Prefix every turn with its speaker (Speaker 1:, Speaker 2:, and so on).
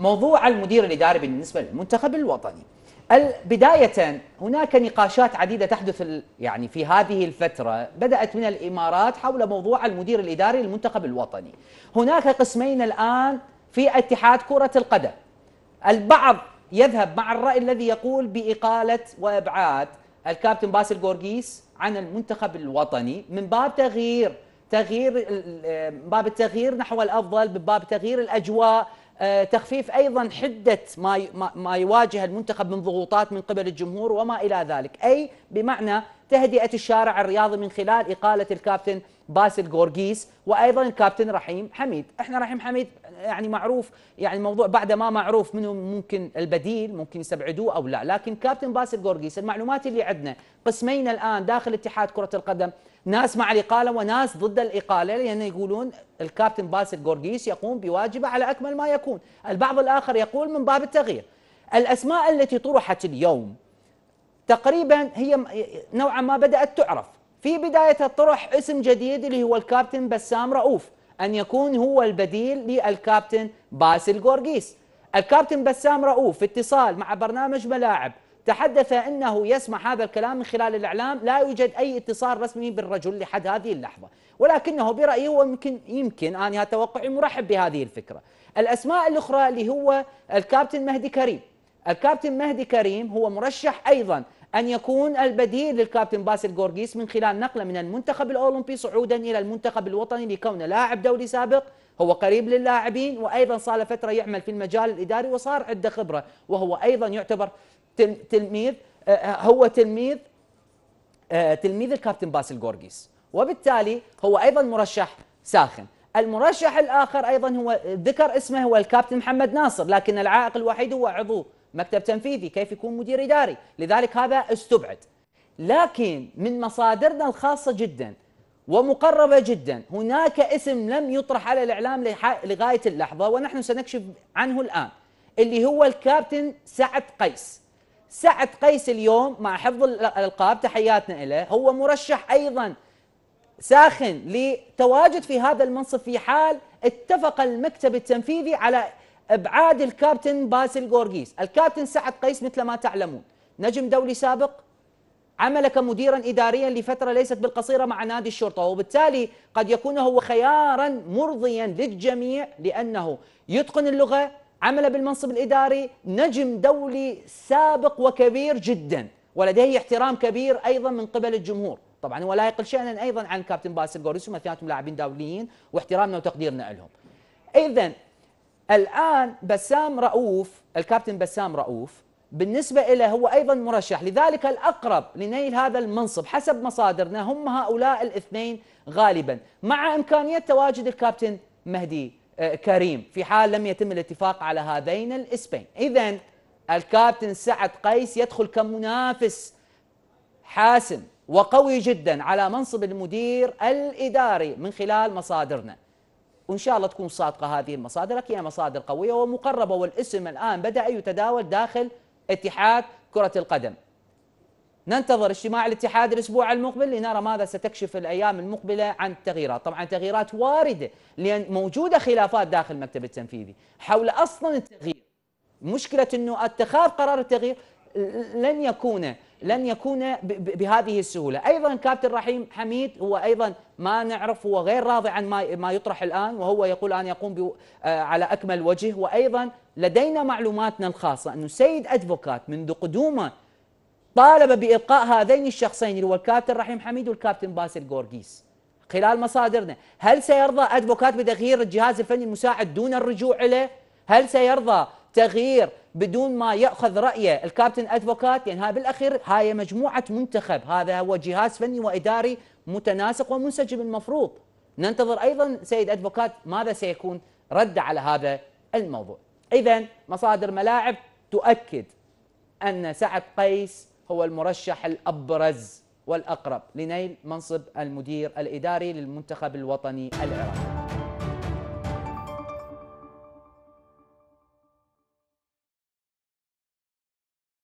Speaker 1: موضوع المدير الاداري بالنسبه للمنتخب الوطني بداية هناك نقاشات عديدة تحدث يعني في هذه الفترة بدأت من الإمارات حول موضوع المدير الإداري للمنتخب الوطني هناك قسمين الآن في اتحاد كرة القدم البعض يذهب مع الرأي الذي يقول بإقالة وإبعاد الكابتن باسل جورجيس عن المنتخب الوطني من باب تغيير تغيير آه، باب التغيير نحو الافضل من باب تغيير الاجواء آه، تخفيف ايضا حده ما ما يواجه المنتخب من ضغوطات من قبل الجمهور وما الى ذلك، اي بمعنى تهدئه الشارع الرياضي من خلال اقاله الكابتن باسل جورجيس وايضا الكابتن رحيم حميد، احنا رحيم حميد يعني معروف يعني الموضوع بعد ما معروف منه ممكن البديل ممكن يستبعدوه او لا لكن كابتن باسل جورجيس المعلومات اللي عندنا قسمين الان داخل اتحاد كره القدم ناس مع الاقاله وناس ضد الاقاله لان يقولون الكابتن باسل جورجيس يقوم بواجبه على اكمل ما يكون البعض الاخر يقول من باب التغيير الاسماء التي طرحت اليوم تقريبا هي نوعا ما بدات تعرف في بدايه الطرح اسم جديد اللي هو الكابتن بسام رؤوف أن يكون هو البديل للكابتن باسل جورجيس الكابتن بسام رؤوف في اتصال مع برنامج ملاعب تحدث انه يسمع هذا الكلام من خلال الاعلام لا يوجد اي اتصال رسمي بالرجل لحد هذه اللحظه ولكنه برايي هو يمكن يمكن انا أتوقع مرحب بهذه الفكره الاسماء الاخرى اللي هو الكابتن مهدي كريم الكابتن مهدي كريم هو مرشح ايضا أن يكون البديل للكابتن باسل جورجيس من خلال نقله من المنتخب الأولمبي صعودا إلى المنتخب الوطني لكونه لاعب دولي سابق هو قريب للاعبين وأيضا صار له فترة يعمل في المجال الإداري وصار عنده خبرة وهو أيضا يعتبر تلميذ آه، هو تلميذ آه، تلميذ الكابتن باسل جورجيس وبالتالي هو أيضا مرشح ساخن المرشح الآخر أيضا هو ذكر اسمه هو الكابتن محمد ناصر لكن العائق الوحيد هو عضو مكتب تنفيذي كيف يكون مدير إداري لذلك هذا استبعد لكن من مصادرنا الخاصة جدا ومقربة جدا هناك اسم لم يطرح على الإعلام لغاية اللحظة ونحن سنكشف عنه الآن اللي هو الكابتن سعد قيس سعد قيس اليوم مع حفظ الألقاب تحياتنا إليه هو مرشح أيضا ساخن لتواجد في هذا المنصب في حال اتفق المكتب التنفيذي على ابعاد الكابتن باسل غورغيس الكابتن سعد قيس مثل ما تعلمون نجم دولي سابق عمل كمديرا اداريا لفتره ليست بالقصيره مع نادي الشرطه وبالتالي قد يكون هو خيارا مرضيا للجميع لانه يتقن اللغه عمل بالمنصب الاداري نجم دولي سابق وكبير جدا ولديه احترام كبير ايضا من قبل الجمهور طبعا هو لا يقل شأنا ايضا عن كابتن باسل جورجيس هم اثنيناتهم لاعبين دوليين واحترامنا وتقديرنا لهم اذا الآن بسام رؤوف الكابتن بسام رؤوف بالنسبة له هو أيضا مرشح لذلك الأقرب لنيل هذا المنصب حسب مصادرنا هم هؤلاء الاثنين غالبا مع إمكانية تواجد الكابتن مهدي آه، كريم في حال لم يتم الاتفاق على هذين الاسمين إذا الكابتن سعد قيس يدخل كمنافس حاسم وقوي جدا على منصب المدير الإداري من خلال مصادرنا وإن شاء الله تكون صادقة هذه المصادر لكن هي مصادر قوية ومقربة والاسم الآن بدأ يتداول داخل اتحاد كرة القدم ننتظر اجتماع الاتحاد الاسبوع المقبل لنرى ماذا ستكشف الايام المقبله عن التغييرات، طبعا تغييرات وارده لان موجوده خلافات داخل المكتب التنفيذي حول اصلا التغيير. مشكله انه اتخاذ قرار التغيير لن يكون لن يكون بهذه السهولة أيضا كابتن رحيم حميد هو أيضا ما نعرف هو غير راضي عن ما يطرح الآن وهو يقول أن يقوم آه، على أكمل وجه وأيضا لدينا معلوماتنا الخاصة أن سيد أدفوكات منذ قدومه طالب بإبقاء هذين الشخصين اللي هو الكابتن رحيم حميد والكابتن باسل جورجيس خلال مصادرنا هل سيرضى أدفوكات بتغيير الجهاز الفني المساعد دون الرجوع إليه هل سيرضى تغيير بدون ما ياخذ رايه الكابتن ادفوكات لان يعني هاي بالاخير هاي مجموعه منتخب هذا هو جهاز فني واداري متناسق ومنسجم المفروض ننتظر ايضا سيد ادفوكات ماذا سيكون رد على هذا الموضوع اذا مصادر ملاعب تؤكد ان سعد قيس هو المرشح الابرز والاقرب لنيل منصب المدير الاداري للمنتخب الوطني العراقي